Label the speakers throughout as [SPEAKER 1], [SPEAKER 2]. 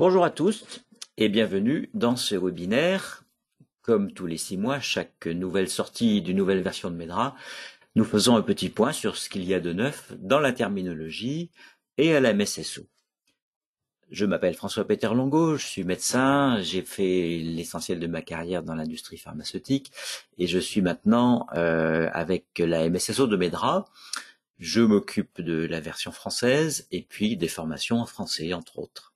[SPEAKER 1] Bonjour à tous et bienvenue dans ce webinaire. Comme tous les six mois, chaque nouvelle sortie d'une nouvelle version de Medra, nous faisons un petit point sur ce qu'il y a de neuf dans la terminologie et à la MSSO. Je m'appelle François-Peter Longo, je suis médecin, j'ai fait l'essentiel de ma carrière dans l'industrie pharmaceutique et je suis maintenant euh, avec la MSSO de Medra. Je m'occupe de la version française et puis des formations en français, entre autres.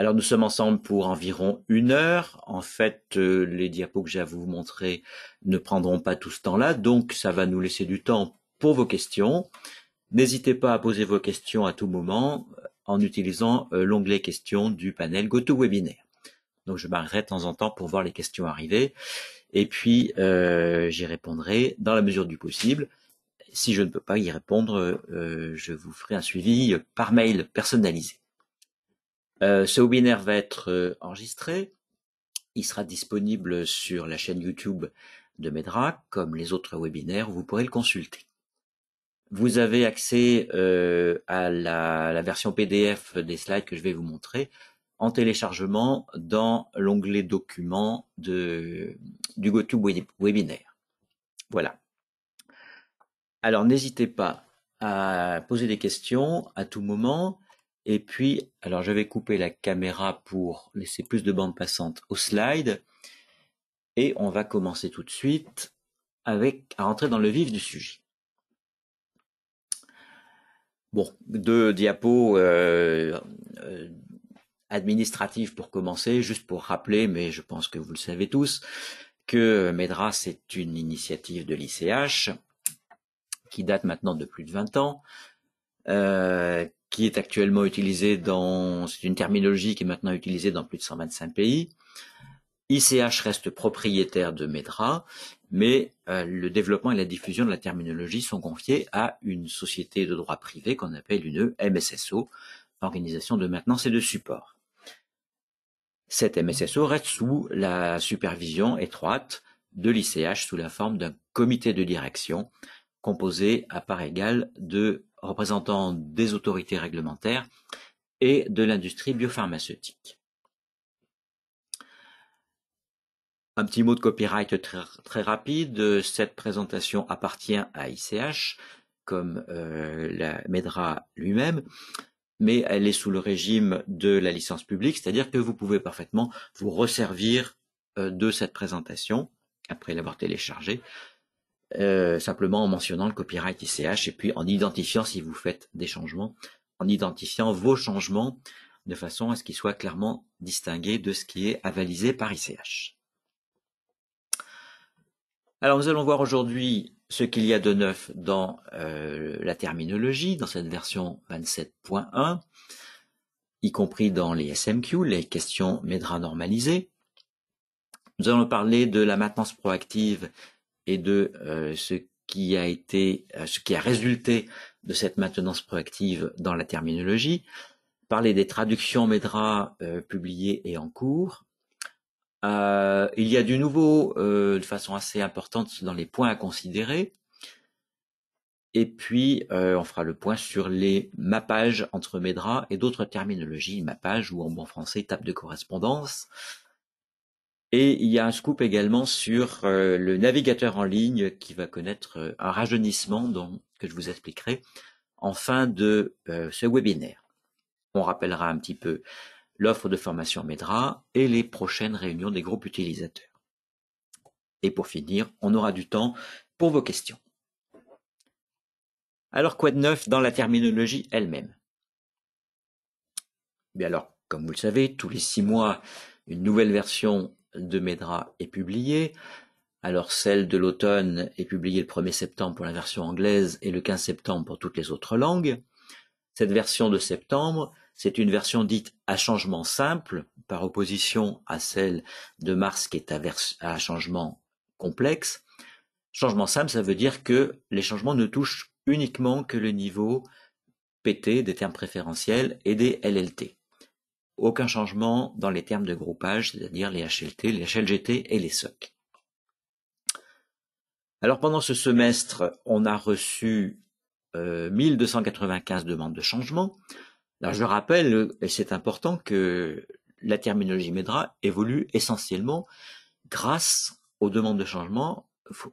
[SPEAKER 1] Alors nous sommes ensemble pour environ une heure. En fait, euh, les diapos que j'ai à vous montrer ne prendront pas tout ce temps-là, donc ça va nous laisser du temps pour vos questions. N'hésitez pas à poser vos questions à tout moment euh, en utilisant euh, l'onglet questions du panel GoToWebinaire. Donc je m'arrêterai de temps en temps pour voir les questions arriver et puis j'y répondrai dans la mesure du possible. Si je ne peux pas y répondre, je vous ferai un suivi par mail personnalisé. Euh, ce webinaire va être euh, enregistré. Il sera disponible sur la chaîne YouTube de Medrac, comme les autres webinaires, vous pourrez le consulter. Vous avez accès euh, à la, version PDF des slides que je vais vous montrer en téléchargement dans l'onglet documents du GoToWebinaire. webinaire. Voilà. Alors n'hésitez pas à poser des questions à tout moment. Et puis, alors je vais couper la caméra pour laisser plus de bandes passantes au slide. Et on va commencer tout de suite avec, à rentrer dans le vif du sujet. Bon, deux diapos euh, euh pour commencer, juste pour rappeler, mais je pense que vous le savez tous, que Medra, c'est une initiative de l'ICH qui date maintenant de plus de 20 ans, euh, qui est actuellement utilisé dans, c'est une terminologie qui est maintenant utilisée dans plus de 125 pays. ICH reste propriétaire de Medra, mais euh, le développement et la diffusion de la terminologie sont confiés à une société de droit privé qu'on appelle une MSSO, Organisation de maintenance et de support. Cette MSSO reste sous la supervision étroite de l'ICH sous la forme d'un comité de direction composé à part égale de représentant des autorités réglementaires et de l'industrie biopharmaceutique. Un petit mot de copyright très, rapide. Cette présentation appartient à ICH, comme euh, la MEDRA lui-même, mais elle est sous le régime de la licence publique, c'est-à-dire que vous pouvez parfaitement vous resservir euh, de cette présentation après l'avoir téléchargée euh, simplement en mentionnant le copyright ICH et puis en identifiant si vous faites des changements, en identifiant vos changements de façon à ce qu'ils soient clairement distingués de ce qui est avalisé par ICH. Alors nous allons voir aujourd'hui ce qu'il y a de neuf dans euh, la terminologie, dans cette version 27.1, y compris dans les SMQ, les questions MEDRA normalisées. Nous allons parler de la maintenance proactive et de euh, ce qui a été, euh, ce qui a résulté de cette maintenance proactive dans la terminologie, parler des traductions MEDRA euh, publiées et en cours. il y a du nouveau de façon assez importante dans les points à considérer. Et puis, on fera le point sur les mappages entre MEDRA et d'autres terminologies, mappage ou en bon français, table de correspondance, et il y a un scoop également sur euh, le navigateur en ligne qui va connaître euh, un rajeunissement dont, que je vous expliquerai en fin de euh, ce webinaire. On rappellera un petit peu l'offre de formation Medra et les prochaines réunions des groupes utilisateurs. Et pour finir, on aura du temps pour vos questions. Alors quoi de neuf dans la terminologie elle-même eh Bien alors, comme vous le savez, tous les six mois, une nouvelle version de Médra est publiée. Alors celle de l'automne est publiée le 1er septembre pour la version anglaise et le 15 septembre pour toutes les autres langues. Cette version de septembre, c'est une version dite à changement simple, par opposition à celle de mars qui est à, à changement complexe. Changement simple, ça veut dire que les changements ne touchent uniquement que le niveau PT des termes préférentiels et des LLT. Aucun changement dans les termes de groupage, c'est-à-dire les HLT, les HLGT et les SOC. Alors pendant ce semestre, on a reçu euh, 1295 demandes de changement. Alors je rappelle, et c'est important, que la terminologie MEDRA évolue essentiellement grâce aux demandes de changement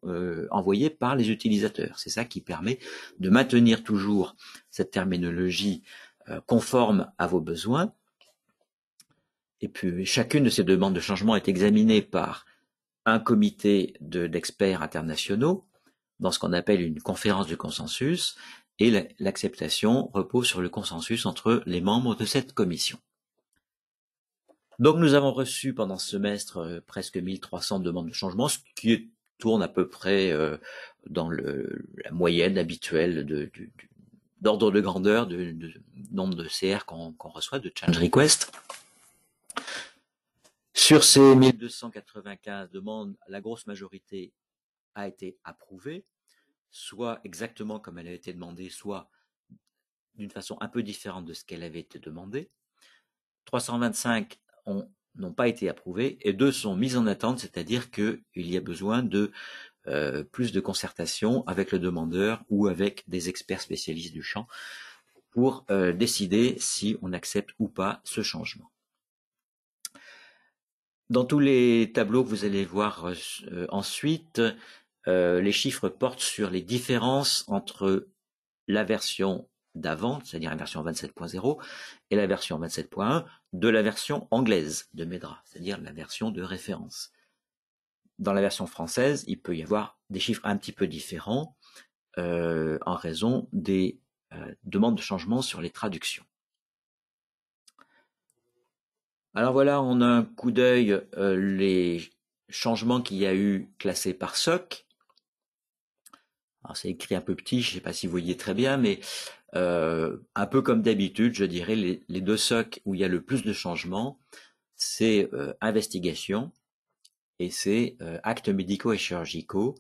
[SPEAKER 1] euh, envoyées par les utilisateurs. C'est ça qui permet de maintenir toujours cette terminologie euh, conforme à vos besoins et puis chacune de ces demandes de changement est examinée par un comité d'experts internationaux dans ce qu'on appelle une conférence de consensus et l'acceptation repose sur le consensus entre les membres de cette commission. Donc nous avons reçu pendant ce semestre euh, presque 1300 demandes de changement, ce qui tourne à peu près euh, dans la moyenne habituelle d'ordre de, grandeur du nombre de CR qu'on reçoit, de change request. Sur ces 1295 demandes, la grosse majorité a été approuvée, soit exactement comme elle a été demandée, soit d'une façon un peu différente de ce qu'elle avait été demandée. 325 n'ont pas été approuvées et deux sont mises en attente, c'est-à-dire qu'il y a besoin de euh, plus de concertation avec le demandeur ou avec des experts spécialistes du champ pour euh, décider si on accepte ou pas ce changement. Dans tous les tableaux que vous allez voir euh, euh, ensuite, euh, les chiffres portent sur les différences entre la version d'avant, c'est-à-dire la version 27.0, et la version 27.1 de la version anglaise de Medra, c'est-à-dire la version de référence. Dans la version française, il peut y avoir des chiffres un petit peu différents en raison des demandes de changement sur les traductions. Alors voilà, on a un coup d'œil euh, les changements qu'il y a eu classés par SOC. Alors c'est écrit un peu petit, je ne sais pas si vous voyez très bien, mais euh, un peu comme d'habitude, je dirais, les, deux SOC où il y a le plus de changements, c'est euh, investigation et c'est euh, actes médicaux et chirurgicaux.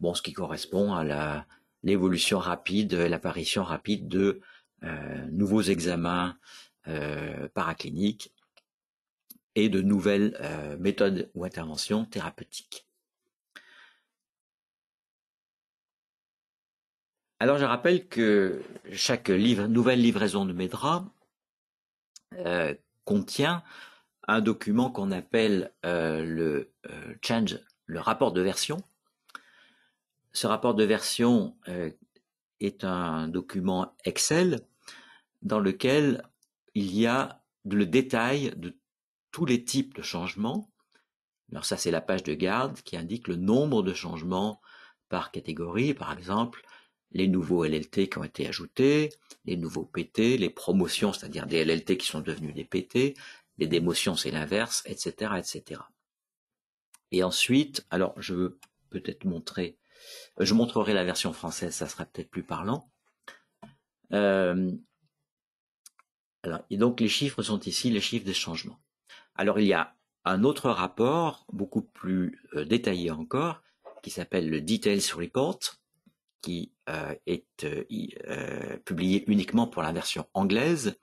[SPEAKER 1] Bon, ce qui correspond à l'évolution rapide, l'apparition rapide de nouveaux examens paracliniques et de nouvelles euh, méthodes ou interventions thérapeutiques. Alors je rappelle que chaque nouvelle livraison de Medra euh, contient un document qu'on appelle euh, le change, le rapport de version. Ce rapport de version est un document Excel dans lequel il y a le détail de tous les types de changements. Alors ça, c'est la page de garde qui indique le nombre de changements par catégorie, par exemple, les nouveaux LLT qui ont été ajoutés, les nouveaux PT, les promotions, c'est-à-dire des LLT qui sont devenus des PT, les démotions, c'est l'inverse, etc., etc. Et ensuite, alors je veux peut-être montrer, je montrerai la version française, ça sera peut-être plus parlant. Euh, alors, et donc les chiffres sont ici, les chiffres des changements. Alors il y a un autre rapport, beaucoup plus euh, détaillé encore, qui s'appelle le Details Report, qui euh, est euh, publié uniquement pour la version anglaise,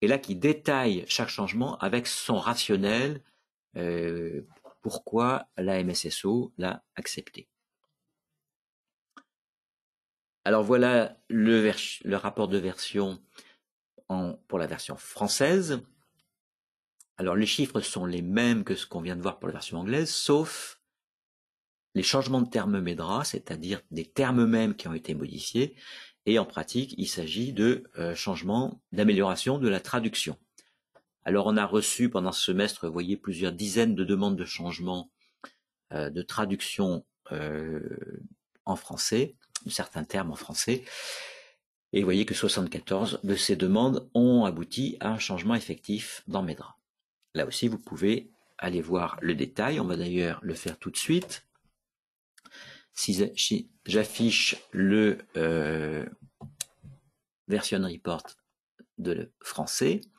[SPEAKER 1] et là qui détaille chaque changement avec son rationnel, pourquoi la MSSO l'a accepté. Alors voilà le, rapport de version pour la version française. Alors les chiffres sont les mêmes que ce qu'on vient de voir pour la version anglaise, sauf les changements de termes MEDRA, c'est-à-dire des termes mêmes qui ont été modifiés, et en pratique, il s'agit de euh, changements d'amélioration de la traduction. Alors on a reçu pendant ce semestre, vous voyez, plusieurs dizaines de demandes de changement euh, de traduction euh, en français, de certains termes en français, et vous voyez que 74 de ces demandes ont abouti à un changement effectif dans Medra. Là aussi, vous pouvez aller voir le détail. On va d'ailleurs le faire tout de suite. Si j'affiche le euh, version report de le français, vous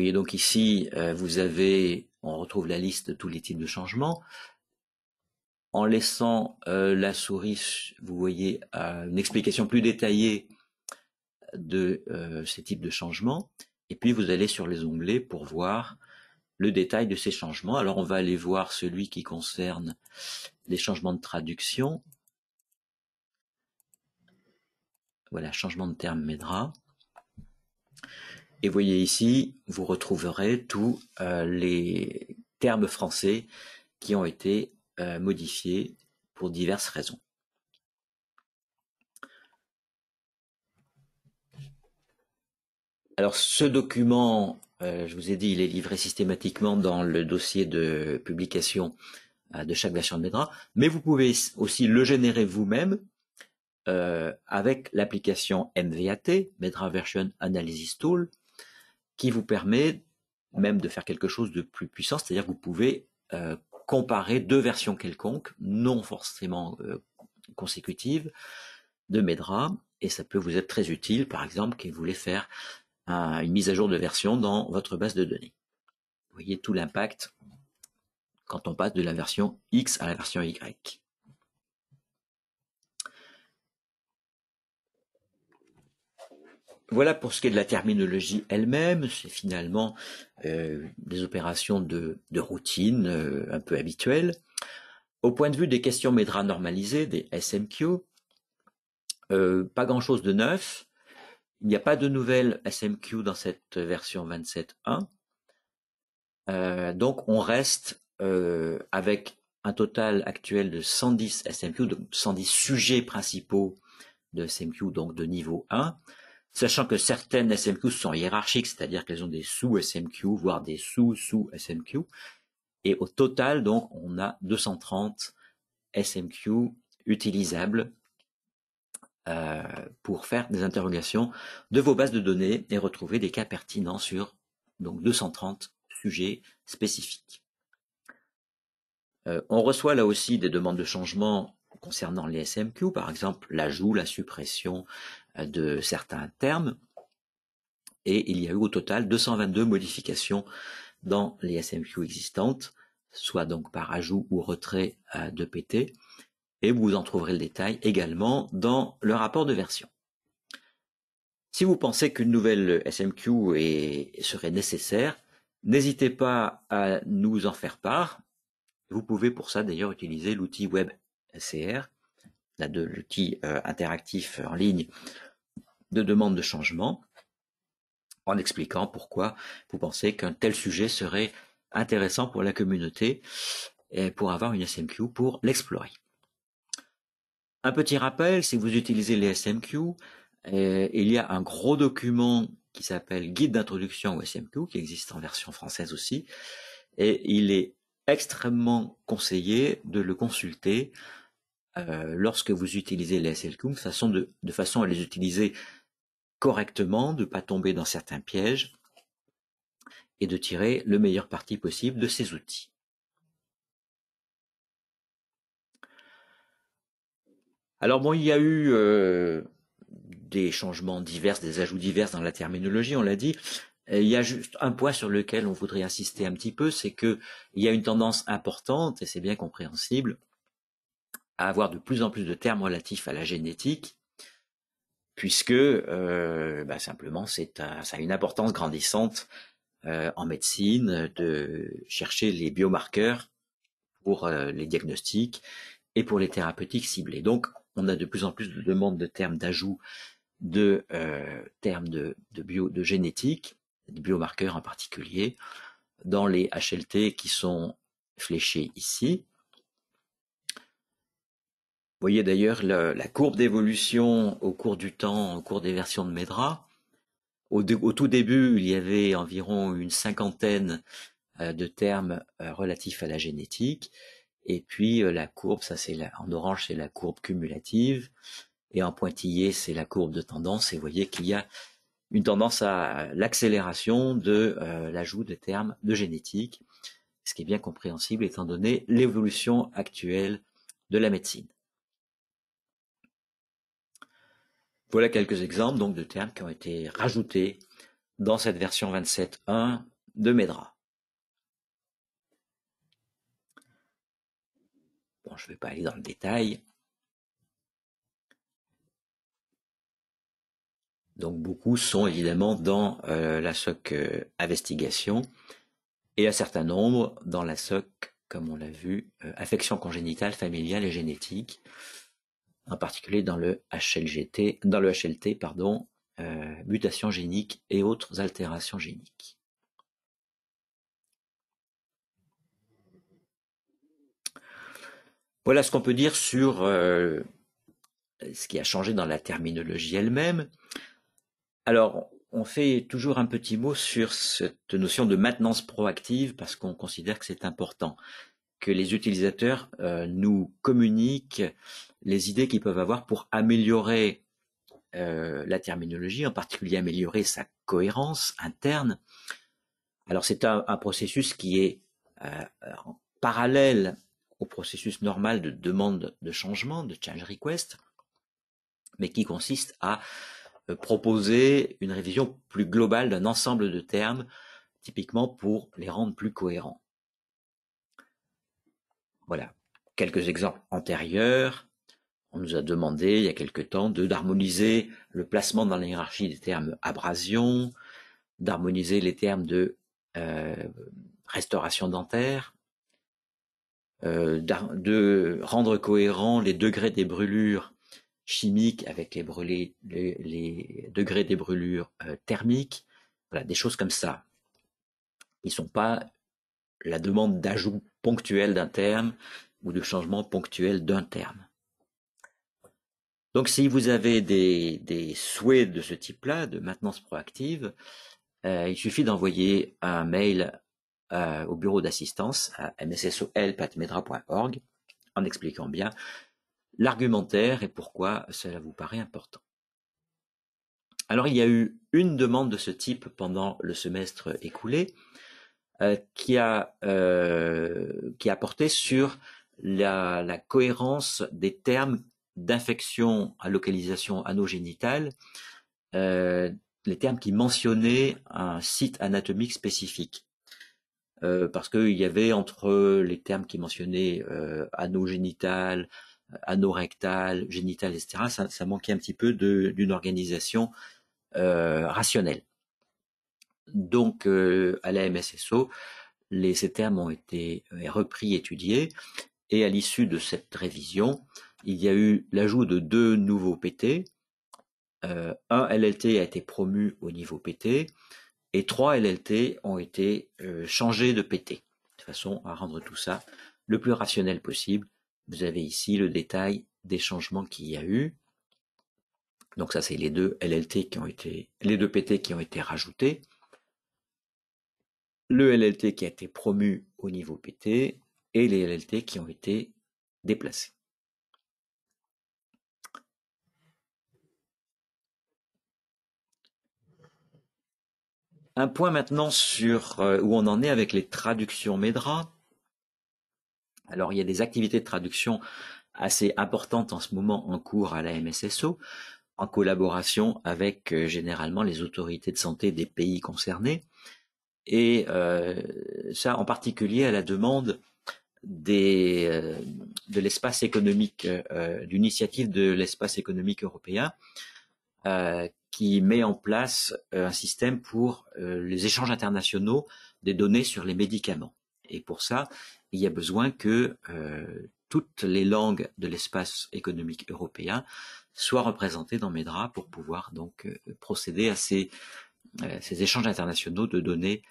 [SPEAKER 1] voyez donc ici, euh, vous avez, on retrouve la liste de tous les types de changements. En laissant euh, la souris, vous voyez une explication plus détaillée de ces types de changements. Et puis vous allez sur les onglets pour voir le détail de ces changements. Alors on va aller voir celui qui concerne les changements de traduction. Voilà, changement de terme MEDRA. Et voyez ici, vous retrouverez tous euh, les termes français qui ont été euh, modifiés pour diverses raisons. Alors ce document euh, je vous ai dit, il est livré systématiquement dans le dossier de publication euh, de chaque version de Medra, mais vous pouvez aussi le générer vous-même euh, avec l'application MVAT, Medra Version Analysis Tool, qui vous permet même de faire quelque chose de plus puissant, c'est-à-dire que vous pouvez comparer deux versions quelconques, non forcément consécutives, de Medra, et ça peut vous être très utile, par exemple, que vous voulez faire une mise à jour de version dans votre base de données. Vous voyez tout l'impact quand on passe de la version X à la version Y. Voilà pour ce qui est de la terminologie elle-même, c'est finalement euh, des opérations de, routine euh, un peu habituelles. Au point de vue des questions MEDRA normalisées, des SMQ, euh, pas grand-chose de neuf. Il n'y a pas de nouvelles SMQ dans cette version 27.1. Euh, donc on reste euh, avec un total actuel de 110 SMQ, donc 110 sujets principaux de SMQ, donc de niveau 1, sachant que certaines SMQ sont hiérarchiques, c'est-à-dire qu'elles ont des sous-SMQ, voire des sous-sous-SMQ, et au total, donc, on a 230 SMQ utilisables euh, pour faire des interrogations de vos bases de données et retrouver des cas pertinents sur donc 230 sujets spécifiques. Euh, on reçoit là aussi des demandes de changement concernant les SMQ, par exemple l'ajout, la suppression euh, de certains termes. Et il y a eu au total 222 modifications dans les SMQ existantes, soit donc par ajout ou retrait de PT, et vous en trouverez le détail également dans le rapport de version. Si vous pensez qu'une nouvelle SMQ est, serait nécessaire, n'hésitez pas à nous en faire part. Vous pouvez pour ça d'ailleurs utiliser l'outil web l'outil euh, interactif en ligne de demande de changement, en expliquant pourquoi vous pensez qu'un tel sujet serait intéressant pour la communauté et pour avoir une SMQ pour l'explorer. Un petit rappel, si vous utilisez les SMQ, euh, il y a un gros document qui s'appelle Guide d'introduction au SMQ, qui existe en version française aussi, et il est extrêmement conseillé de le consulter euh, lorsque vous utilisez les SMQ, façon de, de façon à les utiliser correctement, de ne pas tomber dans certains pièges et de tirer le meilleur parti possible de ces outils. Alors bon, il y a eu euh, des changements divers, des ajouts divers dans la terminologie, on l'a dit. Il y a juste un point sur lequel on voudrait insister un petit peu, c'est que il y a une tendance importante, et c'est bien compréhensible, à avoir de plus en plus de termes relatifs à la génétique, puisque euh, bah, simplement c'est ça a une importance grandissante euh, en médecine de chercher les biomarqueurs pour les diagnostics et pour les thérapeutiques ciblées. Donc on a de plus en plus de demandes de termes d'ajout de euh, termes de, bio, génétique, de biomarqueurs en particulier, dans les HLT qui sont fléchés ici. Vous voyez d'ailleurs la, courbe d'évolution au cours du temps, au cours des versions de Medra. Au, tout début, il y avait environ une cinquantaine euh, de termes euh, relatifs à la génétique. Et puis euh, la courbe, ça c'est en orange c'est la courbe cumulative, et en pointillé c'est la courbe de tendance. Et vous voyez qu'il y a une tendance à l'accélération de euh, l'ajout de termes de génétique, ce qui est bien compréhensible étant donné l'évolution actuelle de la médecine. Voilà quelques exemples donc de termes qui ont été rajoutés dans cette version 27.1 de Medra. je ne vais pas aller dans le détail. Donc beaucoup sont évidemment dans euh, la SOC euh, investigation et un certain nombre dans la SOC, comme on l'a vu, euh, affection congénitale, familiale et génétique, en particulier dans le HLT, pardon, mutations géniques et autres altérations géniques. Voilà ce qu'on peut dire sur euh, ce qui a changé dans la terminologie elle-même. Alors, on fait toujours un petit mot sur cette notion de maintenance proactive parce qu'on considère que c'est important que les utilisateurs euh, nous communiquent les idées qu'ils peuvent avoir pour améliorer euh, la terminologie, en particulier améliorer sa cohérence interne. Alors c'est un, processus qui est parallèle au processus normal de demande de changement, de change request, mais qui consiste à euh, proposer une révision plus globale d'un ensemble de termes, typiquement pour les rendre plus cohérents. Voilà, quelques exemples antérieurs. On nous a demandé il y a quelque temps d'harmoniser le placement dans la hiérarchie des termes abrasion, d'harmoniser les termes de euh, restauration dentaire, euh, de rendre cohérents les degrés des brûlures chimiques avec les, les, degrés des brûlures euh, thermiques, voilà, des choses comme ça. Ils ne sont pas la demande d'ajout ponctuel d'un terme ou de changement ponctuel d'un terme. Donc si vous avez des, des souhaits de ce type-là, de maintenance proactive, euh, il suffit d'envoyer un mail euh, au bureau d'assistance à mssohelp.medra.org en expliquant bien l'argumentaire et pourquoi cela vous paraît important. Alors il y a eu une demande de ce type pendant le semestre écoulé euh, qui a euh, qui a porté sur la, cohérence des termes d'infection à localisation anogénitale, euh, les termes qui mentionnaient un site anatomique spécifique. Euh, parce qu'il y avait entre les termes qui mentionnaient euh, anogénital »,« anneau génital, génital, etc., ça, manquait un petit peu d'une organisation euh, rationnelle. Donc, à la MSSO, ces termes ont été repris, étudiés, et à l'issue de cette révision, il y a eu l'ajout de deux nouveaux PT. un LLT a été promu au niveau PT, et trois LLT ont été euh, changés de PT, de façon à rendre tout ça le plus rationnel possible. Vous avez ici le détail des changements qu'il y a eu. Donc ça, c'est les deux LLT qui ont été, les deux PT qui ont été rajoutés. Le LLT qui a été promu au niveau PT et les LLT qui ont été déplacés. Un point maintenant sur euh, où on en est avec les traductions Medra. Alors il y a des activités de traduction assez importantes en ce moment en cours à la MSSO, en collaboration avec euh, généralement les autorités de santé des pays concernés, et euh, ça en particulier à la demande de l'espace économique, d'une initiative de l'espace économique européen, qui met en place euh, un système pour euh, les échanges internationaux des données sur les médicaments. Et pour ça, il y a besoin que euh, toutes les langues de l'espace économique européen soient représentées dans MEDRA pour pouvoir donc procéder à ces, échanges internationaux de données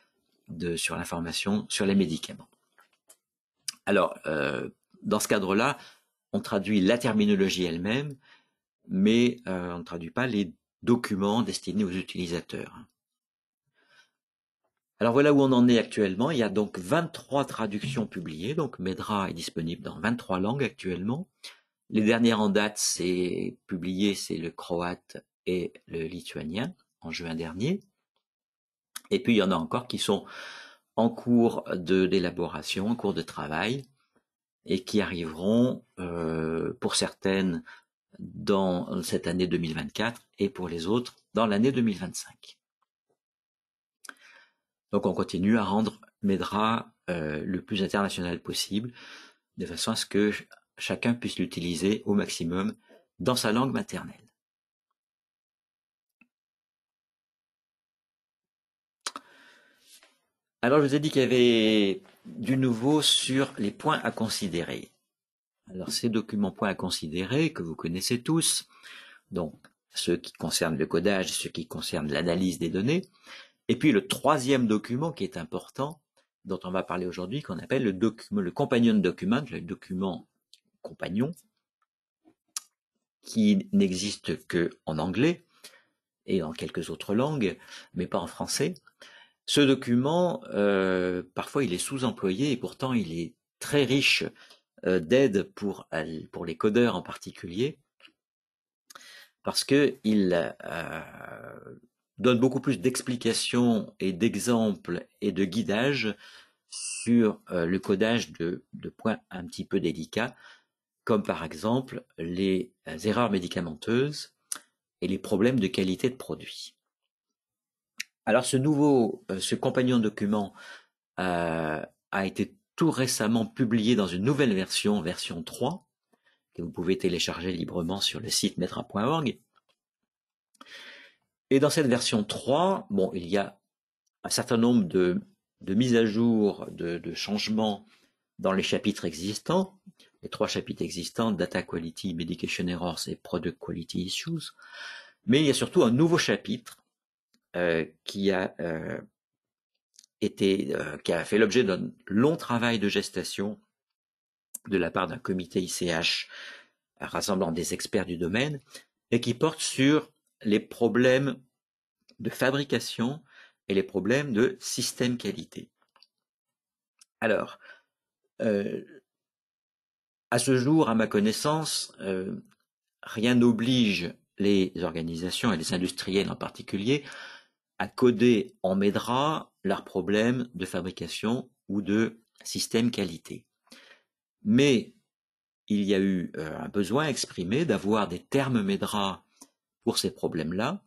[SPEAKER 1] sur l'information sur les médicaments. Alors, dans ce cadre-là, on traduit la terminologie elle-même, mais on ne traduit pas les documents destinés aux utilisateurs. Alors voilà où on en est actuellement. Il y a donc 23 traductions publiées, donc Medra est disponible dans 23 langues actuellement. Les dernières en date, c'est publié, c'est le croate et le lituanien en juin dernier. Et puis il y en a encore qui sont en cours de d'élaboration, en cours de travail, et qui arriveront euh, pour certaines dans euh, cette année 2024 et pour les autres dans l'année 2025. Donc on continue à rendre Medra euh, le plus international possible, de façon à ce que chacun puisse l'utiliser au maximum dans sa langue maternelle. Alors je vous ai dit qu'il y avait du nouveau sur les points à considérer. Alors ces documents points à considérer que vous connaissez tous, donc ceux qui concernent le codage, ceux qui concernent l'analyse des données, et puis le troisième document qui est important, dont on va parler aujourd'hui, qu'on appelle le, document, le companion document, le document compagnon, qui n'existe que en anglais et en quelques autres langues, mais pas en français. Ce document, euh, parfois il est sous-employé et pourtant il est très riche euh, d'aide pour, euh, pour les codeurs en particulier, parce que il euh, donne beaucoup plus d'explications et d'exemples et de guidages sur le codage de, points un petit peu délicats, comme par exemple les erreurs médicamenteuses et les problèmes de qualité de produit. Alors ce nouveau, ce compagnon document a été tout récemment publié dans une nouvelle version, version 3, que vous pouvez télécharger librement sur le site metra.org. Et dans cette version 3, bon, il y a un certain nombre de, de mises à jour, de, changements dans les chapitres existants, les trois chapitres existants, Data Quality, Medication Errors et Product Quality Issues. Mais il y a surtout un nouveau chapitre euh, qui a euh, était euh, qui a fait l'objet d'un long travail de gestation de la part d'un comité ICH rassemblant des experts du domaine et qui porte sur les problèmes de fabrication et les problèmes de système qualité. Alors, euh, à ce jour, à ma connaissance, euh, rien n'oblige les organisations et les industriels en particulier à coder en MEDRA leurs problèmes de fabrication ou de système qualité. Mais il y a eu euh, un besoin exprimé d'avoir des termes MEDRA pour ces problèmes-là.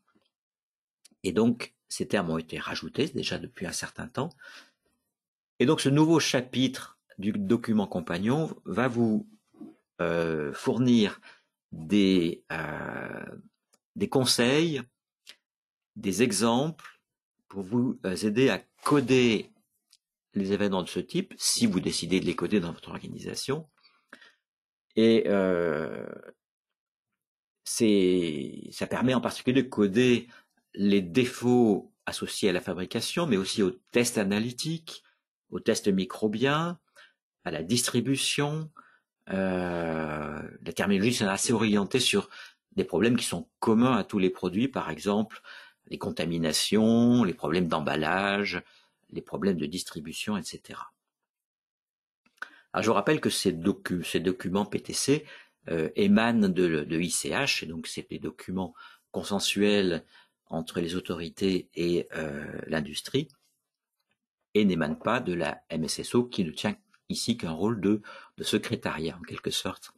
[SPEAKER 1] Et donc, ces termes ont été rajoutés déjà depuis un certain temps. Et donc, ce nouveau chapitre du document compagnon va vous euh, fournir des, euh, des conseils, des exemples pour vous euh, aider à coder les événements de ce type, si vous décidez de les coder dans votre organisation. Et euh, ça permet en particulier de coder les défauts associés à la fabrication, mais aussi aux tests analytiques, aux tests microbiens, à la distribution. Euh, la terminologie c'est assez orientée sur des problèmes qui sont communs à tous les produits, par exemple les contaminations, les problèmes d'emballage, les problèmes de distribution, etc. je vous rappelle que ces, documents PTC euh, émanent de, l'ICH, et donc c'est des documents consensuels entre les autorités et euh, l'industrie, et n'émanent pas de la MSSO qui ne tient ici qu'un rôle de, de secrétariat en quelque sorte,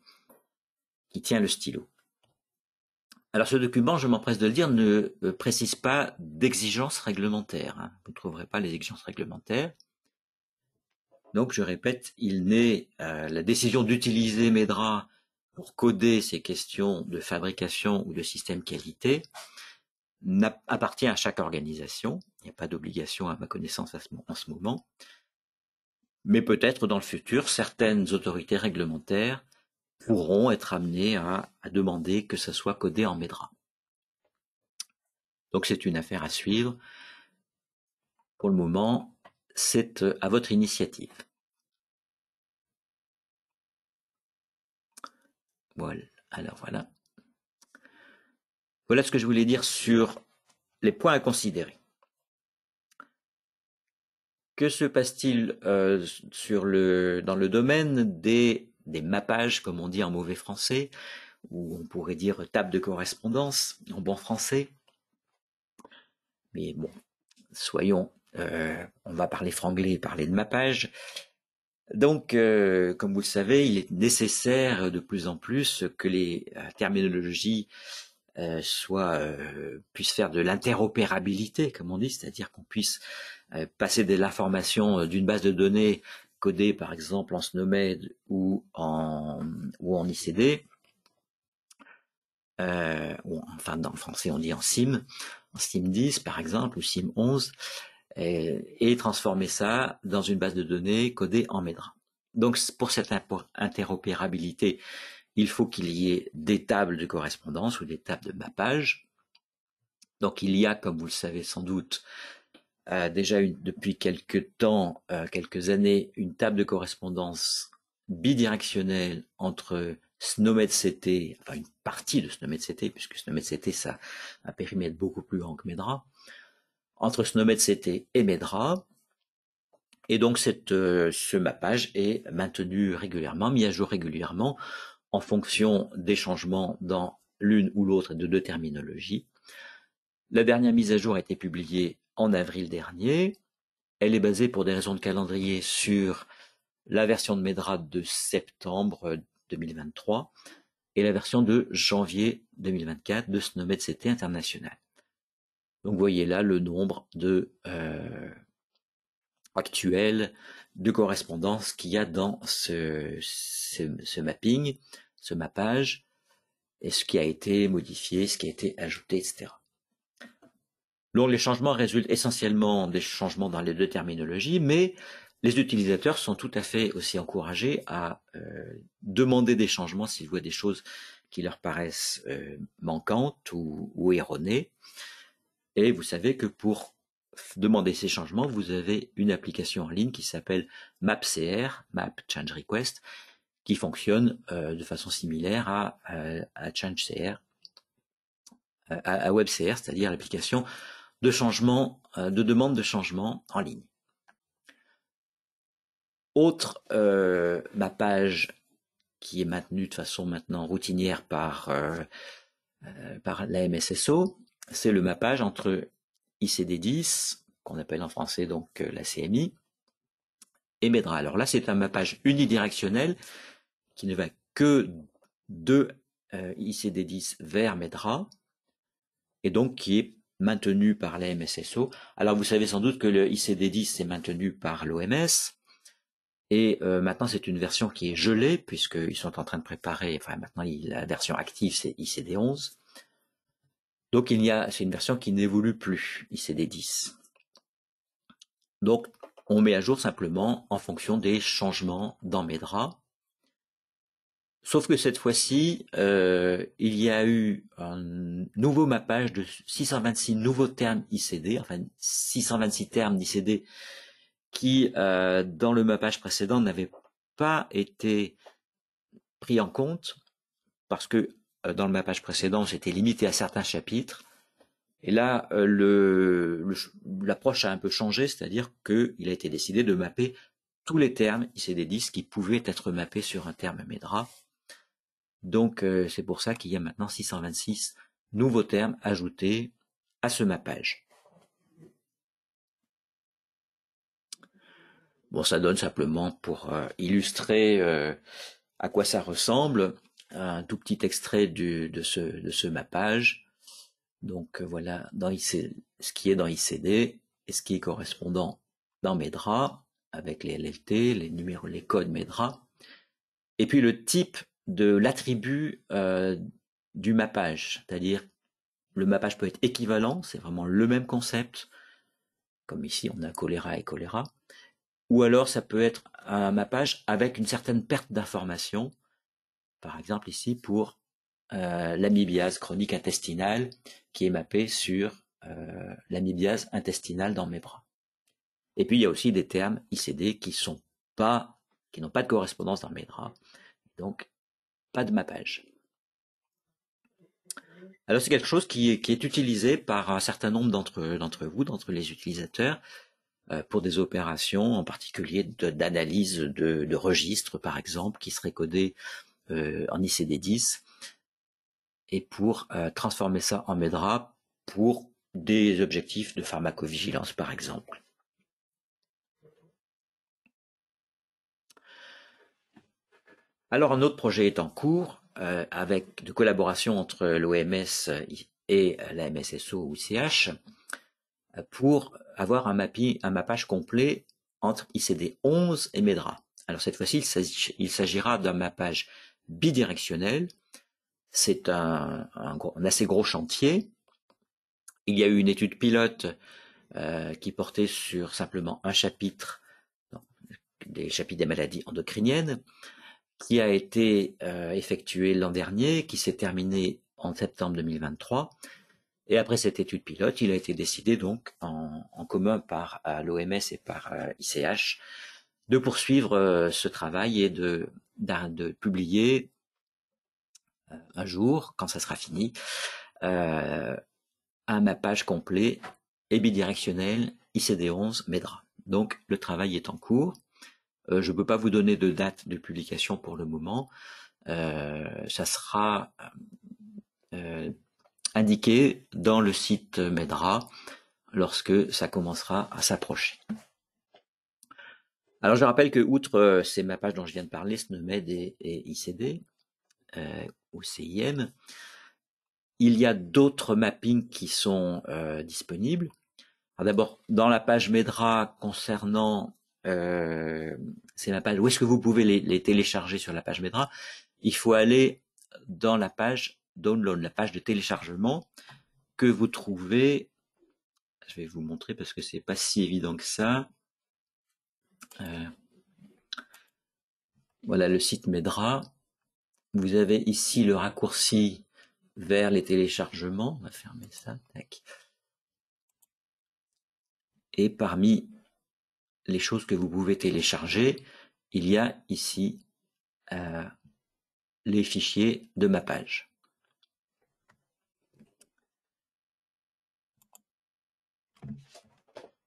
[SPEAKER 1] qui tient le stylo. Alors ce document, je m'empresse de le dire, ne euh, précise pas d'exigences réglementaires. Hein. Vous ne trouverez pas les exigences réglementaires. Donc je répète, il n'est euh, la décision d'utiliser Medra pour coder ces questions de fabrication ou de système qualité n'appartient à chaque organisation. Il n'y a pas d'obligation à ma connaissance en ce moment. Mais peut-être dans le futur, certaines autorités réglementaires pourront être amenés à, demander que ça soit codé en Medra. Donc c'est une affaire à suivre. Pour le moment, c'est euh, à votre initiative. Voilà, alors voilà. Voilà ce que je voulais dire sur les points à considérer. Que se passe-t-il euh, dans le domaine des des mappages, comme on dit en mauvais français, ou on pourrait dire table de correspondance en bon français. Mais bon, soyons, euh, on va parler franglais parler de mappage. Donc, euh, comme vous le savez, il est nécessaire de plus en plus que les euh, terminologies soient, puissent faire de l'interopérabilité, comme on dit, c'est-à-dire qu'on puisse passer de l'information d'une base de données codé par exemple en SNOMED ou en, ou en ICD, euh, ou en, enfin le français on dit en SIM, en SIM 10 par exemple ou SIM 11, et, et transformer ça dans une base de données codée en MEDRA. Donc pour cette interopérabilité, il faut qu'il y ait des tables de correspondance ou des tables de mappage. Donc il y a, comme vous le savez sans doute, a déjà depuis quelques temps, euh, quelques années, une table de correspondance bidirectionnelle entre SNOMED CT, enfin une partie de SNOMED CT, puisque SNOMED CT, ça a un périmètre beaucoup plus grand que Medra, entre SNOMED CT et Medra. Et donc euh, ce mappage est maintenu régulièrement, mis à jour régulièrement, en fonction des changements dans l'une ou l'autre de deux terminologies. La dernière mise à jour a été publiée en avril dernier. Elle est basée pour des raisons de calendrier sur la version de Medrad de septembre 2023 euh, et la version de janvier 2024 de de CT International. Donc vous voyez là le nombre de euh, actuels de correspondances qu'il y a dans ce, ce, mapping, ce mappage, et ce qui a été modifié, ce qui a été ajouté, etc les changements résultent essentiellement des changements dans les deux terminologies, mais les utilisateurs sont tout à fait aussi encouragés à euh, demander des changements s'ils voient des choses qui leur paraissent euh, manquantes ou, erronées. Et vous savez que pour demander ces changements, vous avez une application en ligne qui s'appelle MapCR, Map Change Request, qui fonctionne euh, de façon similaire à, ChangeCR, à WebCR, c'est-à-dire l'application de changement, euh, de demande de changement en ligne. Autre mappage euh, ma page qui est maintenu de façon maintenant routinière par euh, euh par la MSSO, c'est le mappage entre ICD10 qu'on appelle en français donc la CMI et Medra. Alors là, c'est un mappage unidirectionnel qui ne va que de ICD10 vers Medra et donc qui est maintenu par la MSSO. Alors vous savez sans doute que le ICD-10 est maintenu par l'OMS. Et euh, maintenant, c'est une version qui est gelée, puisqu'ils sont en train de préparer, enfin maintenant, la version active, c'est ICD-11. Donc, il y a, c'est une version qui n'évolue plus, ICD-10. Donc, on met à jour simplement en fonction des changements dans Medra. Sauf que cette fois-ci, euh, il y a eu un nouveau mappage de 626 nouveaux termes ICD, enfin 626 termes d'ICD qui, euh, dans le mappage précédent, n'avaient pas été pris en compte parce que euh, dans le mappage précédent, c'était limité à certains chapitres. Et là, le, l'approche a un peu changé, c'est-à-dire qu'il a été décidé de mapper tous les termes ICD-10 qui pouvaient être mappés sur un terme MEDRA donc euh, c'est pour ça qu'il y a maintenant 626 nouveaux termes ajoutés à ce mappage. Bon, ça donne simplement pour euh, illustrer euh, à quoi ça ressemble un tout petit extrait du, de, ce, de ce mappage. Donc voilà dans ce qui est dans ICD et ce qui est correspondant dans Medra avec les LLT, les numéros, les codes Medra. Et puis le type de l'attribut euh, du mappage, c'est-à-dire le mappage peut être équivalent, c'est vraiment le même concept, comme ici on a choléra et choléra, ou alors ça peut être un mappage avec une certaine perte d'information, par exemple ici pour euh, l'amibiase chronique intestinale qui est mappée sur euh, l'amibiase intestinale dans mes bras. Et puis il y a aussi des termes ICD qui sont pas, qui n'ont pas de correspondance dans mes bras. Donc pas de mappage. Alors c'est quelque chose qui est, utilisé par un certain nombre d'entre vous, d'entre les utilisateurs, euh, pour des opérations, en particulier d'analyse de, registres, par exemple, qui seraient codés euh, en ICD-10, et pour euh, transformer ça en MEDRA pour des objectifs de pharmacovigilance, par exemple. Alors un autre projet est en cours euh, avec de collaboration entre l'OMS et la MSSO ou CH euh, pour avoir un, un mappage complet entre ICD-11 et MEDRA. Alors cette fois-ci, il s'agira d'un mappage bidirectionnel. C'est un, assez gros chantier. Il y a eu une étude pilote euh, qui portait sur simplement un chapitre, des chapitres des maladies endocriniennes qui a été euh, effectué l'an dernier, qui s'est terminé en septembre 2023. Et après cette étude pilote, il a été décidé donc en, commun par l'OMS et par ICH euh, de poursuivre euh, ce travail et de, de, de publier un jour, quand ça sera fini, un mappage complet et bidirectionnel ICD-11 MEDRA. Donc le travail est en cours. Euh, je ne peux pas vous donner de date de publication pour le moment. Euh, ça sera euh, indiqué dans le site Medra lorsque ça commencera à s'approcher. Alors je rappelle que outre ces mappages dont je viens de parler, SNOMED et, et ICD ou CIM, il y a d'autres mappings qui sont disponibles. D'abord, dans la page Medra concernant euh, c'est ma page. Où est-ce que vous pouvez les, télécharger sur la page Medra Il faut aller dans la page download, la page de téléchargement que vous trouvez. Je vais vous montrer parce que c'est pas si évident que ça. Euh, voilà le site Medra. Vous avez ici le raccourci vers les téléchargements. On va fermer ça. Et parmi les choses que vous pouvez télécharger, il y a ici euh, les fichiers de ma page.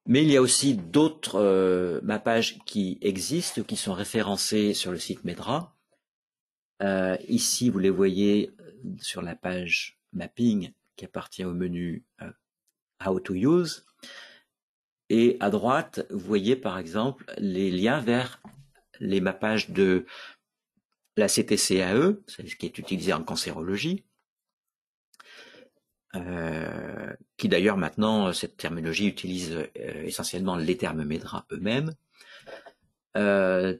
[SPEAKER 1] Mais il y a aussi d'autres euh, ma mappages qui existent, qui sont référencés sur le site Medra. Euh, ici, vous les voyez sur la page mapping qui appartient au menu How to Use. Et à droite, vous voyez par exemple les liens vers les mappages de la CTCAE, c'est ce qui est utilisé en cancérologie, euh, qui d'ailleurs maintenant, cette terminologie utilise euh, essentiellement les termes MEDRA eux-mêmes. Euh,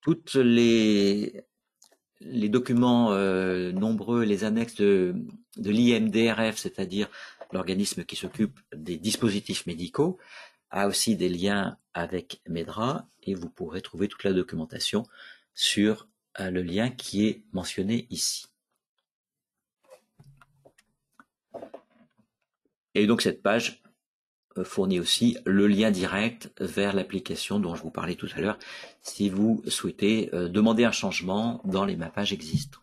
[SPEAKER 1] toutes les, les documents euh, nombreux, les annexes de, de l'IMDRF, c'est-à-dire l'organisme qui s'occupe des dispositifs médicaux, a aussi des liens avec Medra et vous pourrez trouver toute la documentation sur euh, le lien qui est mentionné ici. Et donc cette page euh, fournit aussi le lien direct vers l'application dont je vous parlais tout à l'heure si vous souhaitez euh, demander un changement dans les mappages existants.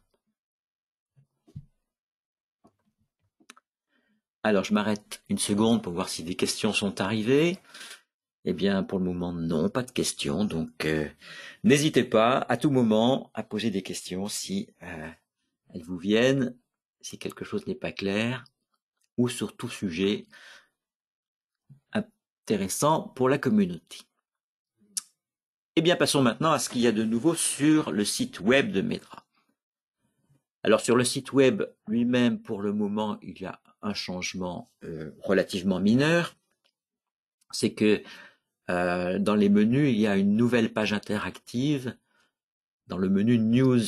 [SPEAKER 1] Alors je m'arrête une seconde pour voir si des questions sont arrivées. Eh bien, pour le moment, non, pas de questions. Donc, euh, n'hésitez pas à tout moment à poser des questions si euh, elles vous viennent, si quelque chose n'est pas clair, ou sur tout sujet intéressant pour la communauté. Eh bien, passons maintenant à ce qu'il y a de nouveau sur le site web de Medra. Alors, sur le site web lui-même, pour le moment, il y a changement euh, relativement mineur, c'est que euh, dans les menus, il y a une nouvelle page interactive dans le menu News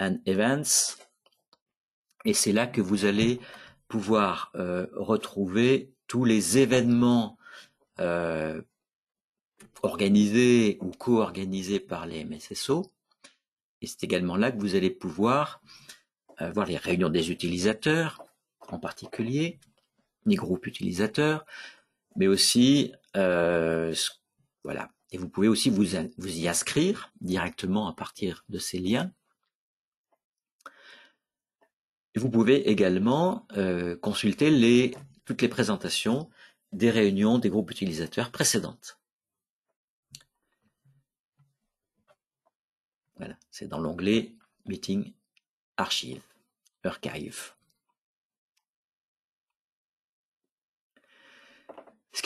[SPEAKER 1] and Events, et c'est là que vous allez pouvoir euh, retrouver tous les événements organisés ou co-organisés par les MSSO. Et c'est également là que vous allez pouvoir voir les réunions des utilisateurs, en particulier, les groupes utilisateurs, mais aussi euh, voilà. Et vous pouvez aussi vous, vous y inscrire directement à partir de ces liens. vous pouvez également euh, consulter les, toutes les présentations des réunions des groupes utilisateurs précédentes. Voilà, c'est dans l'onglet Meeting Archive, Archive.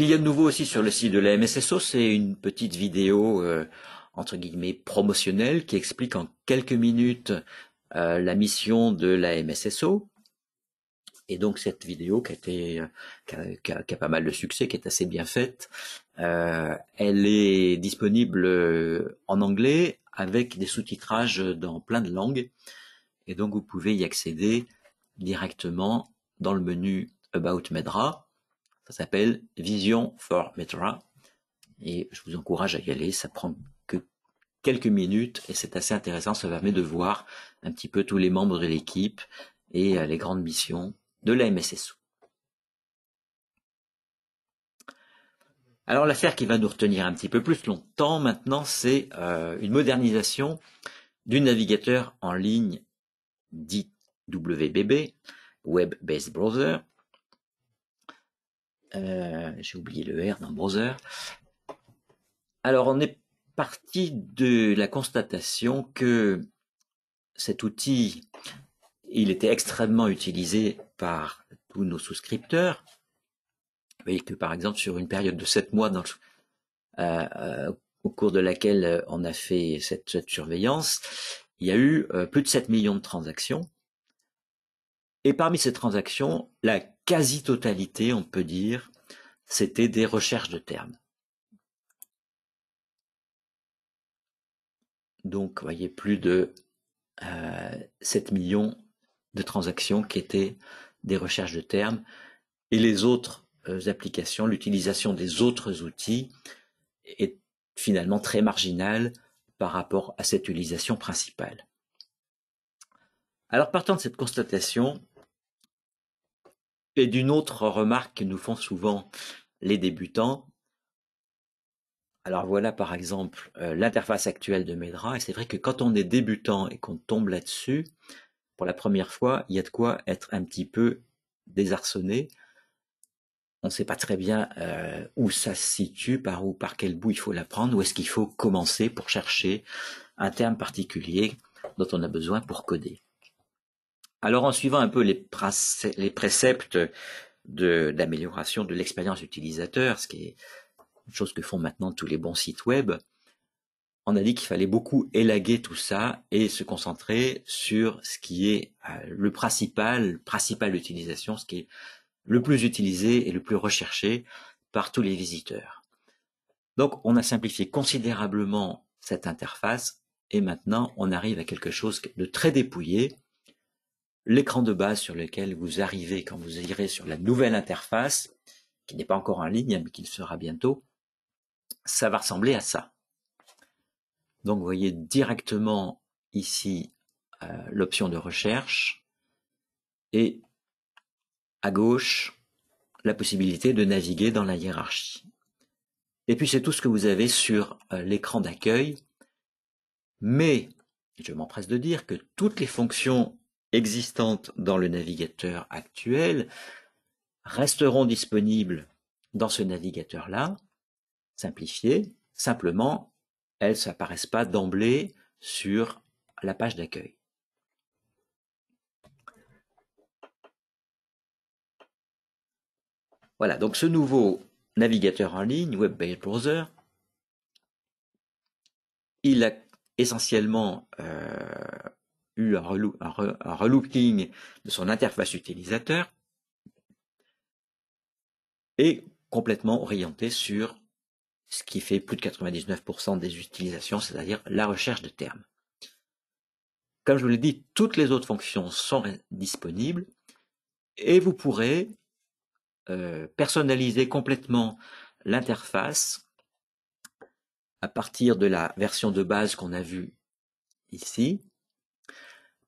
[SPEAKER 1] Il y a de nouveau aussi sur le site de la MSSO, c'est une petite vidéo euh, entre guillemets promotionnelle qui explique en quelques minutes euh, la mission de la MSSO. Et donc cette vidéo euh, qui a, pas mal de succès, qui est assez bien faite, elle est disponible en anglais avec des sous-titrages dans plein de langues. Et donc vous pouvez y accéder directement dans le menu About Medra. Ça s'appelle Vision for Metra. Et je vous encourage à y aller. Ça prend que quelques minutes et c'est assez intéressant. Ça permet de voir un petit peu tous les membres de l'équipe et euh, les grandes missions de la MSSO. Alors l'affaire qui va nous retenir un petit peu plus longtemps maintenant, c'est euh, une modernisation du navigateur en ligne dit WBB, Web Based Browser, euh, j'ai oublié le R dans Browser. Alors, on est parti de la constatation que cet outil, il était extrêmement utilisé par tous nos souscripteurs, voyez que par exemple sur une période de 7 mois euh, euh, au cours de laquelle on a fait cette, surveillance, il y a eu plus de 7 millions de transactions. Et parmi ces transactions, la quasi-totalité, on peut dire, c'était des recherches de termes. Donc, vous voyez, plus de 7 euh, millions de transactions qui étaient des recherches de termes. Et les autres euh, applications, l'utilisation des autres outils est finalement très marginale par rapport à cette utilisation principale. Alors, partant de cette constatation, et d'une autre remarque que nous font souvent les débutants. Alors voilà par exemple euh, l'interface actuelle de Medra, et c'est vrai que quand on est débutant et qu'on tombe là-dessus, pour la première fois, il y a de quoi être un petit peu désarçonné. On ne sait pas très bien euh, où ça se situe, par où, par quel bout il faut la prendre, où est-ce qu'il faut commencer pour chercher un terme particulier dont on a besoin pour coder. Alors en suivant un peu les, préceptes d'amélioration de, l'expérience utilisateur, ce qui est une chose que font maintenant tous les bons sites web, on a dit qu'il fallait beaucoup élaguer tout ça et se concentrer sur ce qui est euh, le principal, principale utilisation, ce qui est le plus utilisé et le plus recherché par tous les visiteurs. Donc on a simplifié considérablement cette interface et maintenant on arrive à quelque chose de très dépouillé, l'écran de base sur lequel vous arrivez quand vous irez sur la nouvelle interface, qui n'est pas encore en ligne, mais qui le sera bientôt, ça va ressembler à ça. Donc vous voyez directement ici euh, l'option de recherche et à gauche la possibilité de naviguer dans la hiérarchie. Et puis c'est tout ce que vous avez sur euh, l'écran d'accueil. Mais je m'empresse de dire que toutes les fonctions existantes dans le navigateur actuel resteront disponibles dans ce navigateur-là, simplifié, simplement, elles s'apparaissent pas d'emblée sur la page d'accueil. Voilà, donc ce nouveau navigateur en ligne, Web Browser, il a essentiellement euh, un, relooking de son interface utilisateur et complètement orienté sur ce qui fait plus de 99% des utilisations, c'est-à-dire la recherche de termes. Comme je vous l'ai dit, toutes les autres fonctions sont disponibles et vous pourrez euh, personnaliser complètement l'interface à partir de la version de base qu'on a vue ici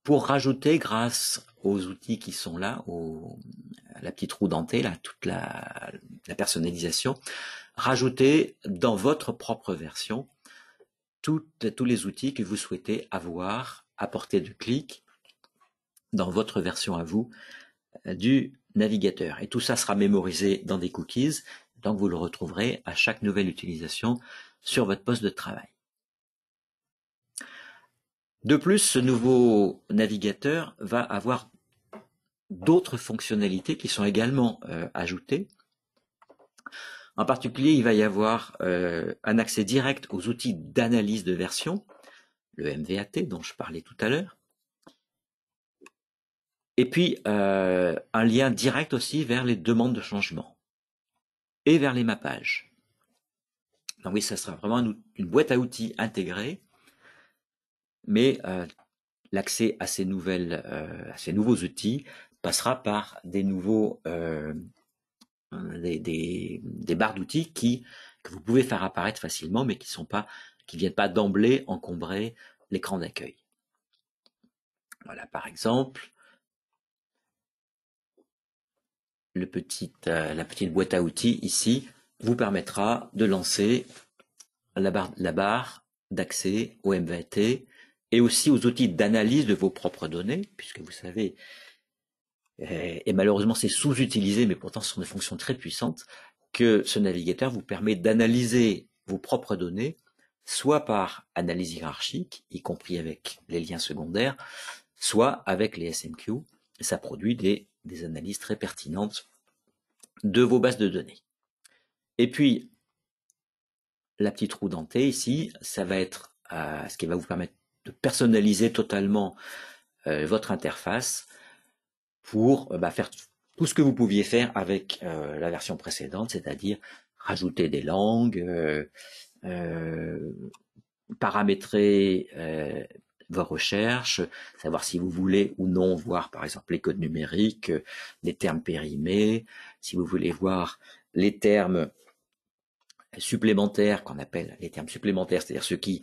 [SPEAKER 1] pour rajouter grâce aux outils qui sont là, au, la petite roue dentée, là, toute la, personnalisation, rajouter dans votre propre version tous les outils que vous souhaitez avoir à portée de clic dans votre version à vous euh, du navigateur. Et tout ça sera mémorisé dans des cookies, donc vous le retrouverez à chaque nouvelle utilisation sur votre poste de travail. De plus, ce nouveau navigateur va avoir d'autres fonctionnalités qui sont également euh, ajoutées. En particulier, il va y avoir euh, un accès direct aux outils d'analyse de version, le MVAT dont je parlais tout à l'heure, et puis euh, un lien direct aussi vers les demandes de changement et vers les mappages. Donc oui, ça sera vraiment une boîte à outils intégrée mais euh, l'accès à ces nouvelles, euh, à ces nouveaux outils passera par des nouveaux euh, des, barres d'outils qui que vous pouvez faire apparaître facilement, mais qui sont pas qui viennent pas d'emblée encombrer l'écran d'accueil. Voilà, par exemple, la petite boîte à outils ici vous permettra de lancer la la barre d'accès au MVT et aussi aux outils d'analyse de vos propres données, puisque vous savez, euh, et malheureusement c'est sous-utilisé, mais pourtant ce sont des fonctions très puissantes, que ce navigateur vous permet d'analyser vos propres données, soit par analyse hiérarchique, y compris avec les liens secondaires, soit avec les SMQ. Ça produit des, analyses très pertinentes de vos bases de données. Et puis, la petite roue dentée ici, ça va être euh, ce qui va vous permettre de personnaliser totalement euh, votre interface pour euh, bah, faire tout ce que vous pouviez faire avec euh, la version précédente, c'est-à-dire rajouter des langues, paramétrer vos recherches, savoir si vous voulez ou non voir par exemple les codes numériques, les termes périmés, si vous voulez voir les termes supplémentaires qu'on appelle les termes supplémentaires, c'est-à-dire ceux qui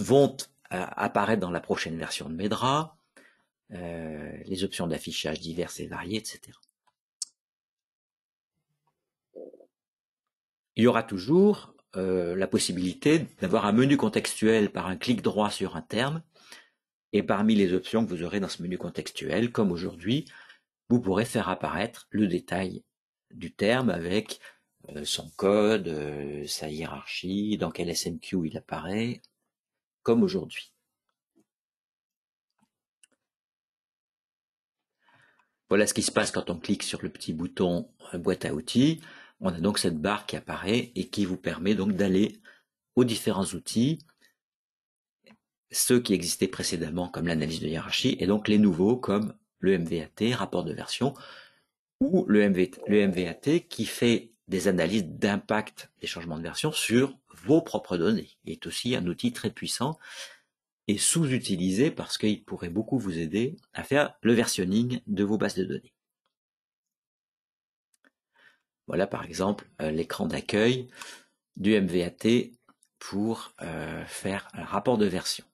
[SPEAKER 1] vont euh, apparaître dans la prochaine version de Medra, euh, les options d'affichage diverses et variées, etc. Il y aura toujours euh, la possibilité d'avoir un menu contextuel par un clic droit sur un terme, et parmi les options que vous aurez dans ce menu contextuel, comme aujourd'hui, vous pourrez faire apparaître le détail du terme avec son code, sa hiérarchie, dans quel SMQ il apparaît, aujourd'hui. Voilà ce qui se passe quand on clique sur le petit bouton euh, boîte à outils. On a donc cette barre qui apparaît et qui vous permet donc d'aller aux différents outils, ceux qui existaient précédemment comme l'analyse de hiérarchie et donc les nouveaux comme le MVAT, rapport de version, ou le, le MVAT qui fait des analyses d'impact des changements de version sur vos propres données est aussi un outil très puissant et sous-utilisé parce qu'il pourrait beaucoup vous aider à faire le versionning de vos bases de données. Voilà par exemple euh, l'écran d'accueil du MVAT pour euh, faire un rapport de version.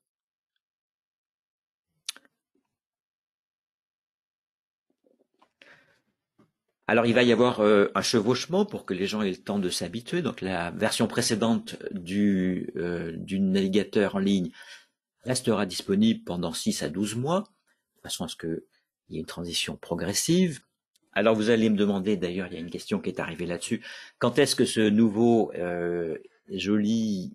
[SPEAKER 1] Alors il va y avoir un euh, chevauchement pour que les gens aient le temps de s'habituer. Donc la version précédente du, euh, navigateur en ligne restera disponible pendant 6 à 12 mois, de façon à ce qu'il y ait une transition progressive. Alors vous allez me demander, d'ailleurs il y a une question qui est arrivée là-dessus, quand est-ce que ce nouveau euh, joli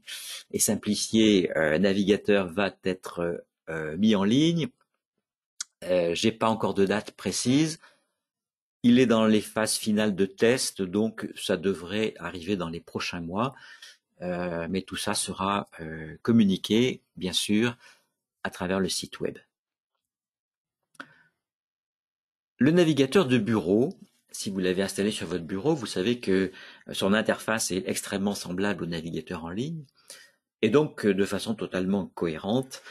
[SPEAKER 1] et simplifié navigateur va être mis en ligne J'ai pas encore de date précise. Il est dans les phases finales de test, donc ça devrait arriver dans les prochains mois. Euh, mais tout ça sera euh, communiqué, bien sûr, à travers le site web. Le navigateur de bureau, si vous l'avez installé sur votre bureau, vous savez que son interface est extrêmement semblable au navigateur en ligne. Et donc, de façon totalement cohérente,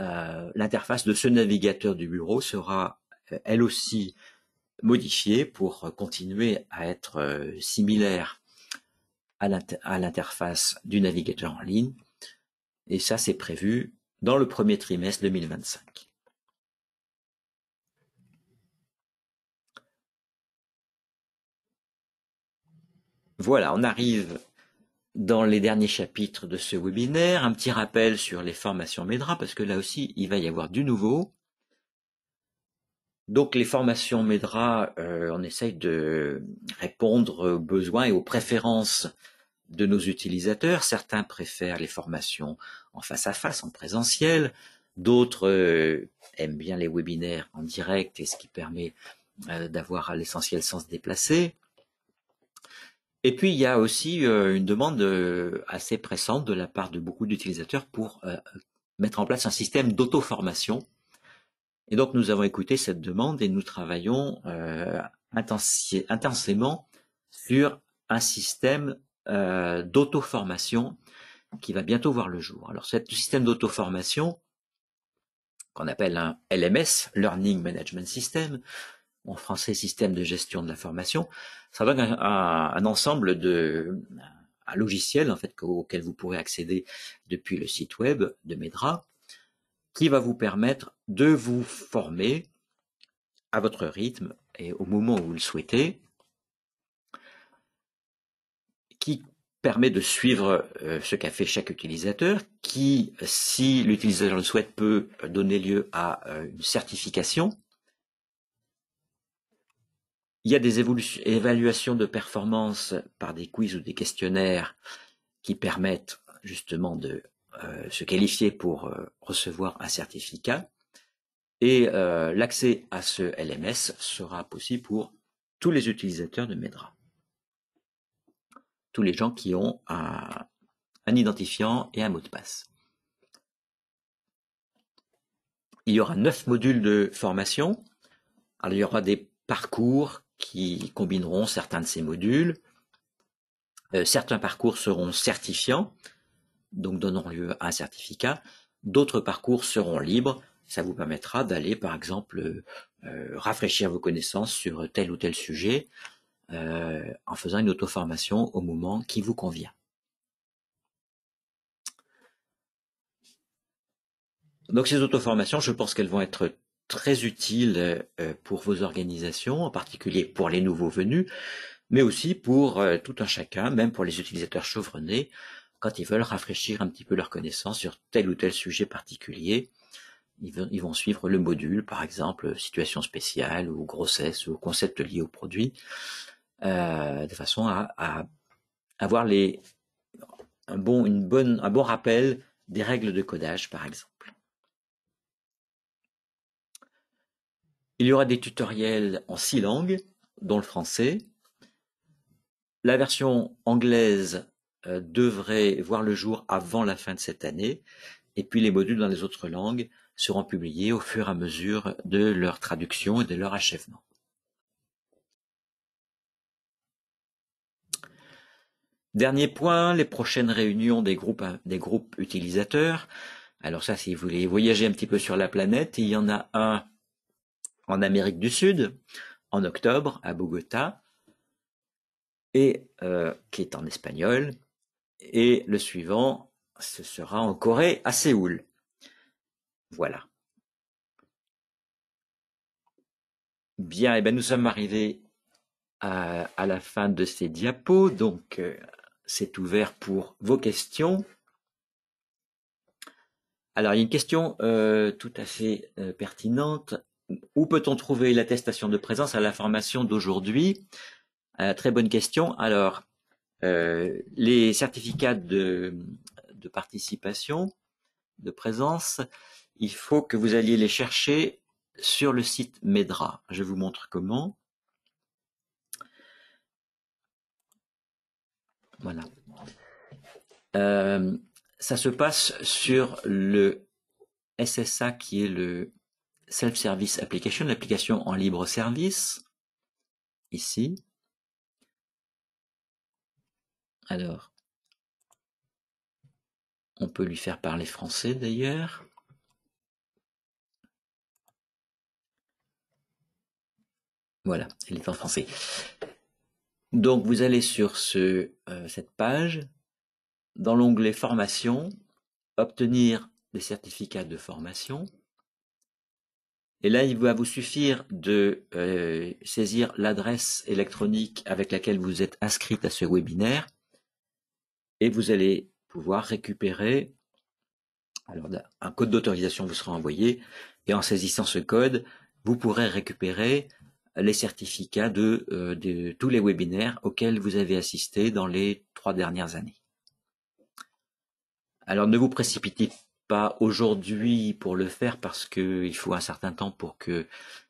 [SPEAKER 1] euh, l'interface de ce navigateur du bureau sera elle aussi modifié pour euh, continuer à être euh, similaire à l'interface du navigateur en ligne. Et ça, c'est prévu dans le premier trimestre 2025. Voilà, on arrive dans les derniers chapitres de ce webinaire. Un petit rappel sur les formations MEDRA, parce que là aussi, il va y avoir du nouveau. Donc les formations MEDRA, euh, on essaye de répondre aux besoins et aux préférences de nos utilisateurs. Certains préfèrent les formations en face à face, en présentiel. D'autres euh, aiment bien les webinaires en direct et ce qui permet euh, d'avoir à l'essentiel sans se déplacer. Et puis il y a aussi une demande assez pressante de la part de beaucoup d'utilisateurs pour mettre en place un système d'auto-formation et donc nous avons écouté cette demande et nous travaillons euh, intensément sur un système euh, d'auto-formation qui va bientôt voir le jour. Alors ce système d'auto-formation, qu'on appelle un LMS, Learning Management System, en français système de gestion de la formation, ça donne un, ensemble de un logiciel en fait auquel vous pourrez accéder depuis le site web de Medra qui va vous permettre de vous former à votre rythme et au moment où vous le souhaitez, qui permet de suivre euh, ce qu'a fait chaque utilisateur, qui, si l'utilisateur le souhaite, peut donner lieu à euh, une certification. Il y a des évaluations de performance par des quiz ou des questionnaires qui permettent justement de euh, se qualifier pour euh, recevoir un certificat. Et euh, l'accès à ce LMS sera possible pour tous les utilisateurs de Medra. Tous les gens qui ont un, identifiant et un mot de passe. Il y aura neuf modules de formation. il y aura des parcours qui combineront certains de ces modules. certains parcours seront certifiants donc donnant lieu à un certificat. D'autres parcours seront libres. Ça vous permettra d'aller, par exemple, euh, euh, rafraîchir vos connaissances sur tel ou tel sujet euh, en faisant une auto-formation au moment qui vous convient. Donc ces auto-formations, je pense qu'elles vont être très utiles pour vos organisations, en particulier pour les nouveaux venus, mais aussi pour tout un chacun, même pour les utilisateurs chevronnés, quand ils veulent rafraîchir un petit peu leurs connaissances sur tel ou tel sujet particulier, ils, vont suivre le module, par exemple euh, situation spéciale ou grossesse ou concept lié au produit, euh, de façon à, avoir bon, une bonne, un bon rappel des règles de codage, par exemple. Il y aura des tutoriels en six langues, dont le français. La version anglaise euh, devraient voir le jour avant la fin de cette année, et puis les modules dans les autres langues seront publiés au fur et à mesure de leur traduction et de leur achèvement. Dernier point, les prochaines réunions des groupes, des groupes utilisateurs. Alors ça, si vous voulez voyager un petit peu sur la planète, il y en a un en Amérique du Sud, en octobre, à Bogota, et euh, qui est en espagnol, et le suivant, ce sera en Corée, à Séoul. Voilà. Bien, eh bien, nous sommes arrivés à, la fin de ces diapos, donc euh, c'est ouvert pour vos questions. Alors, il y a une question euh, tout à fait euh, pertinente. Où peut-on trouver l'attestation de présence à la formation d'aujourd'hui Très bonne question. Alors, euh, les certificats de, participation, de présence, il faut que vous alliez les chercher sur le site Medra. Je vous montre comment. Voilà. Euh, ça se passe sur le SSA qui est le Self-Service Application, l'application en libre service, ici alors On peut lui faire parler français d'ailleurs. Voilà, elle est en français. Donc vous allez sur euh, cette page, dans l'onglet formation, obtenir des certificats de formation. Et là, il va vous suffire de euh, saisir l'adresse électronique avec laquelle vous êtes inscrite à ce webinaire et vous allez pouvoir récupérer alors, un code d'autorisation vous sera envoyé et en saisissant ce code, vous pourrez récupérer les certificats euh, de, tous les webinaires auxquels vous avez assisté dans les trois dernières années. Alors ne vous précipitez pas aujourd'hui pour le faire parce qu'il faut un certain temps pour que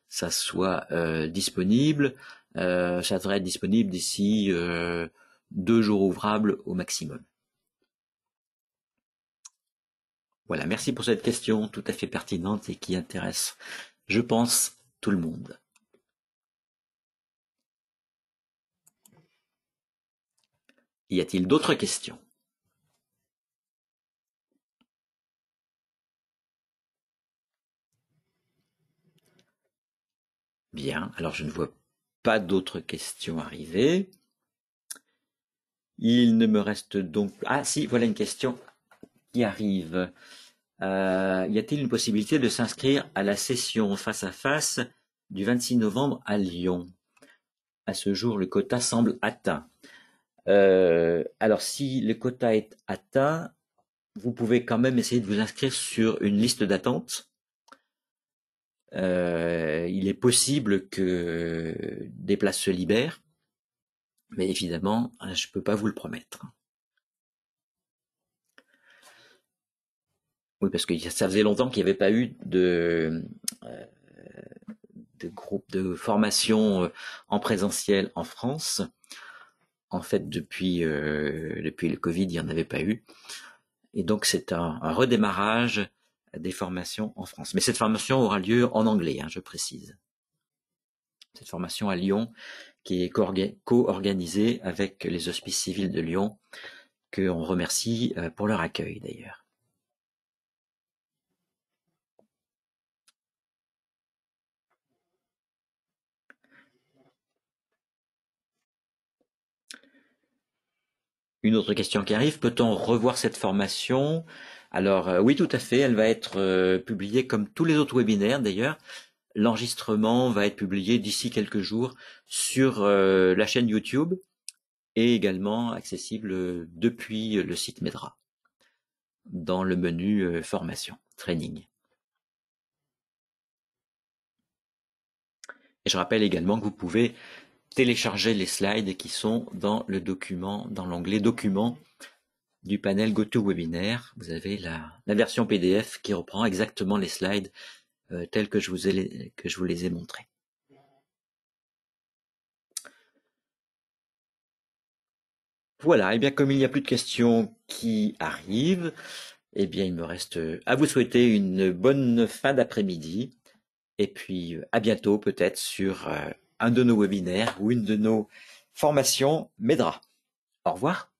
[SPEAKER 1] ça soit euh, disponible. Euh, ça devrait être disponible d'ici deux jours ouvrables au maximum. Voilà, merci pour cette question tout à fait pertinente et qui intéresse, je pense, tout le monde. Y a-t-il d'autres questions Bien, alors je ne vois pas d'autres questions arriver. Il ne me reste donc... Ah si, voilà une question qui arrive. Euh, y a-t-il une possibilité de s'inscrire à la session face à face du 26 novembre à Lyon À ce jour, le quota semble atteint. Euh, alors si le quota est atteint, vous pouvez quand même essayer de vous inscrire sur une liste d'attente. Euh, il est possible que des places se libèrent. Mais évidemment, euh, je ne peux pas vous le promettre. Oui, parce que ça faisait longtemps qu'il n'y avait pas eu de, euh, de groupe de formation euh, en présentiel en France. En fait, depuis, euh, depuis le Covid, il n'y en avait pas eu. Et donc, c'est un, redémarrage des formations en France. Mais cette formation aura lieu en anglais, hein, je précise cette formation à Lyon qui est co-organisée avec les Hospices civils de Lyon, que on remercie euh, pour leur accueil d'ailleurs. Une autre question qui arrive, peut-on revoir cette formation Alors euh, oui, tout à fait, elle va être euh, publiée comme tous les autres webinaires d'ailleurs, L'enregistrement va être publié d'ici quelques jours sur euh, la chaîne YouTube et également accessible depuis le site Medra dans le menu euh, formation, training. Et je rappelle également que vous pouvez télécharger les slides qui sont dans le document, dans l'onglet documents du panel GoToWebinar. Vous avez la version PDF qui reprend exactement les slides euh, telles tels que je vous ai, que je vous les ai montrés. Voilà, et bien comme il n'y a plus de questions qui arrivent, eh bien il me reste à vous souhaiter une bonne fin d'après-midi et puis euh, à bientôt peut-être sur euh, un de nos webinaires ou une de nos formations Medra. Au revoir.